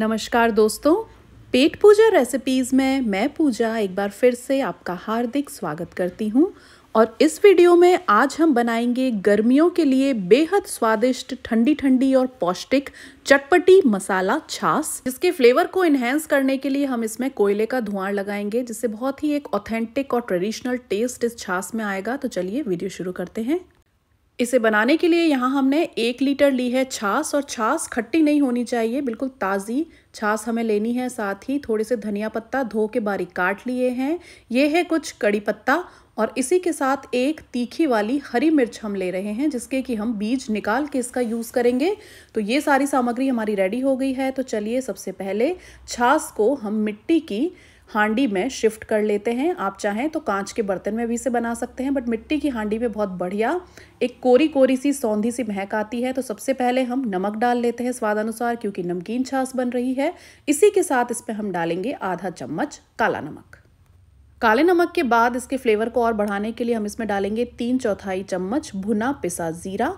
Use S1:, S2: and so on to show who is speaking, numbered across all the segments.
S1: नमस्कार दोस्तों पेट पूजा रेसिपीज़ में मैं पूजा एक बार फिर से आपका हार्दिक स्वागत करती हूँ और इस वीडियो में आज हम बनाएंगे गर्मियों के लिए बेहद स्वादिष्ट ठंडी ठंडी और पौष्टिक चटपटी मसाला छाछ जिसके फ्लेवर को इन्हेंस करने के लिए हम इसमें कोयले का धुआं लगाएंगे जिससे बहुत ही एक ऑथेंटिक और ट्रेडिशनल टेस्ट इस छाछ में आएगा तो चलिए वीडियो शुरू करते हैं इसे बनाने के लिए यहाँ हमने एक लीटर ली है छाछ और छाछ खट्टी नहीं होनी चाहिए बिल्कुल ताज़ी छाछ हमें लेनी है साथ ही थोड़े से धनिया पत्ता धो के बारीक काट लिए हैं ये है कुछ कड़ी पत्ता और इसी के साथ एक तीखी वाली हरी मिर्च हम ले रहे हैं जिसके कि हम बीज निकाल के इसका यूज़ करेंगे तो ये सारी सामग्री हमारी रेडी हो गई है तो चलिए सबसे पहले छाछ को हम मिट्टी की हांडी में शिफ्ट कर लेते हैं आप चाहें तो कांच के बर्तन में भी इसे बना सकते हैं बट मिट्टी की हांडी में बहुत बढ़िया एक कोरी कोरी सी सौंधी सी महक आती है तो सबसे पहले हम नमक डाल लेते हैं स्वाद अनुसार क्योंकि नमकीन छाछ बन रही है इसी के साथ इस पर हम डालेंगे आधा चम्मच काला नमक काले नमक के बाद इसके फ्लेवर को और बढ़ाने के लिए हम इसमें डालेंगे तीन चौथाई चम्मच भुना पिसा ज़ीरा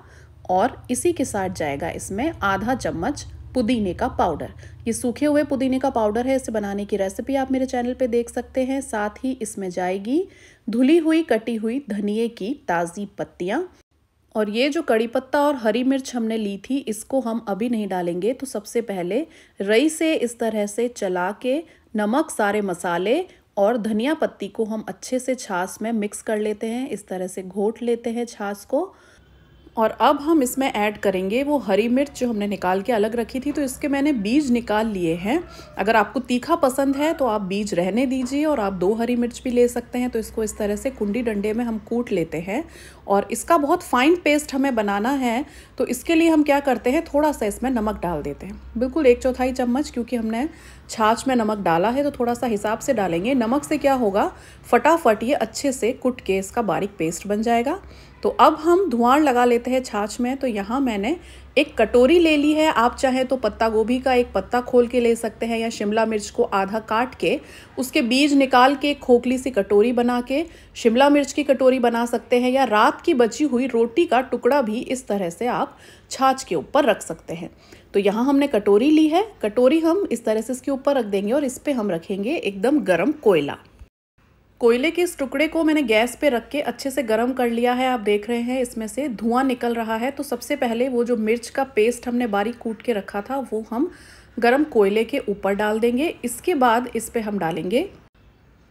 S1: और इसी के साथ जाएगा इसमें आधा चम्मच पुदीने का पाउडर ये सूखे हुए पुदीने का पाउडर है इसे बनाने की रेसिपी आप मेरे चैनल पे देख सकते हैं साथ ही इसमें जाएगी धुली हुई कटी हुई धनिए की ताज़ी पत्तियाँ और ये जो कड़ी पत्ता और हरी मिर्च हमने ली थी इसको हम अभी नहीं डालेंगे तो सबसे पहले रई से इस तरह से चला के नमक सारे मसाले और धनिया पत्ती को हम अच्छे से छाछ में मिक्स कर लेते हैं इस तरह से घोट लेते हैं छाछ को और अब हम इसमें ऐड करेंगे वो हरी मिर्च जो हमने निकाल के अलग रखी थी तो इसके मैंने बीज निकाल लिए हैं अगर आपको तीखा पसंद है तो आप बीज रहने दीजिए और आप दो हरी मिर्च भी ले सकते हैं तो इसको इस तरह से कुंडी डंडे में हम कूट लेते हैं और इसका बहुत फाइन पेस्ट हमें बनाना है तो इसके लिए हम क्या करते हैं थोड़ा सा इसमें नमक डाल देते हैं बिल्कुल एक चौथाई चम्मच क्योंकि हमने छाछ में नमक डाला है तो थोड़ा सा हिसाब से डालेंगे नमक से क्या होगा फटाफट ये अच्छे से कुट के इसका बारीक पेस्ट बन जाएगा तो अब हम धुआं लगा लेते हैं छाछ में तो यहाँ मैंने एक कटोरी ले ली है आप चाहे तो पत्ता गोभी का एक पत्ता खोल के ले सकते हैं या शिमला मिर्च को आधा काट के उसके बीज निकाल के खोखली सी कटोरी बना के शिमला मिर्च की कटोरी बना सकते हैं या रात की बची हुई रोटी का टुकड़ा भी इस तरह से आप छाछ के ऊपर रख सकते हैं तो यहाँ हमने कटोरी ली है कटोरी हम इस तरह से इसके ऊपर रख देंगे और इस पर हम रखेंगे एकदम गर्म कोयला कोयले के इस टुकड़े को मैंने गैस पे रख के अच्छे से गर्म कर लिया है आप देख रहे हैं इसमें से धुआं निकल रहा है तो सबसे पहले वो जो मिर्च का पेस्ट हमने बारीक कूट के रखा था वो हम गरम कोयले के ऊपर डाल देंगे इसके बाद इस पर हम डालेंगे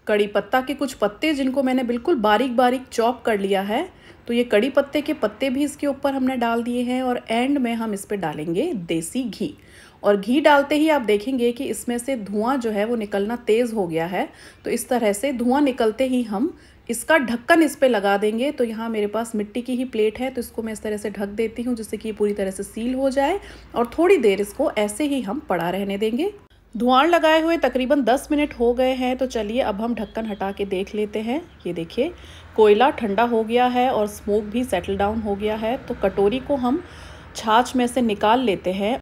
S1: कड़ी पत्ता के कुछ पत्ते जिनको मैंने बिल्कुल बारीक बारीक चॉप कर लिया है तो ये कड़ी पत्ते के पत्ते भी इसके ऊपर हमने डाल दिए हैं और एंड में हम इस पर डालेंगे देसी घी और घी डालते ही आप देखेंगे कि इसमें से धुआं जो है वो निकलना तेज़ हो गया है तो इस तरह से धुआं निकलते ही हम इसका ढक्कन इस पर लगा देंगे तो यहाँ मेरे पास मिट्टी की ही प्लेट है तो इसको मैं इस तरह से ढक देती हूँ जिससे कि पूरी तरह से सील हो जाए और थोड़ी देर इसको ऐसे ही हम पड़ा रहने देंगे धुआं लगाए हुए तकरीबन 10 मिनट हो गए हैं तो चलिए अब हम ढक्कन हटा के देख लेते हैं ये देखिए कोयला ठंडा हो गया है और स्मोक भी सेटल डाउन हो गया है तो कटोरी को हम छाछ में से निकाल लेते हैं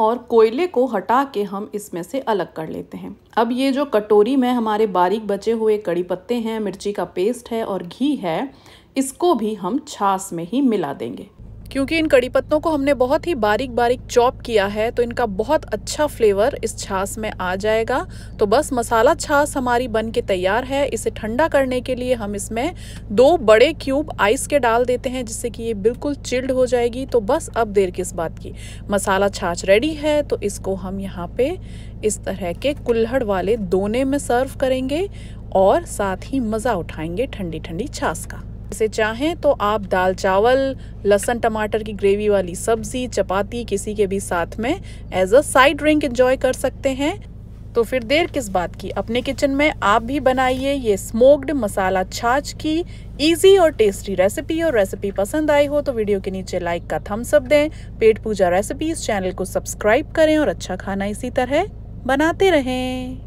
S1: और कोयले को हटा के हम इसमें से अलग कर लेते हैं अब ये जो कटोरी में हमारे बारीक बचे हुए कड़ी पत्ते हैं मिर्ची का पेस्ट है और घी है इसको भी हम छाछ में ही मिला देंगे क्योंकि इन कड़ी पत्तों को हमने बहुत ही बारीक बारीक चॉप किया है तो इनका बहुत अच्छा फ्लेवर इस छाछ में आ जाएगा तो बस मसाला छाछ हमारी बन के तैयार है इसे ठंडा करने के लिए हम इसमें दो बड़े क्यूब आइस के डाल देते हैं जिससे कि ये बिल्कुल चिल्ड हो जाएगी तो बस अब देर किस बात की मसाला छाछ रेडी है तो इसको हम यहाँ पर इस तरह के कुल्हड़ वाले दोने में सर्व करेंगे और साथ ही मज़ा उठाएंगे ठंडी ठंडी छाछ का से चाहें तो आप दाल चावल लहसन टमाटर की ग्रेवी वाली सब्जी चपाती किसी के भी साथ में as a side drink enjoy कर सकते हैं तो फिर देर किस बात की अपने किचन में आप भी बनाइए ये स्मोक्ड मसाला छाछ की इजी और टेस्टी रेसिपी और रेसिपी पसंद आई हो तो वीडियो के नीचे लाइक का थम्स अप दें पेट पूजा रेसिपीज चैनल को सब्सक्राइब करें और अच्छा खाना इसी तरह बनाते रहें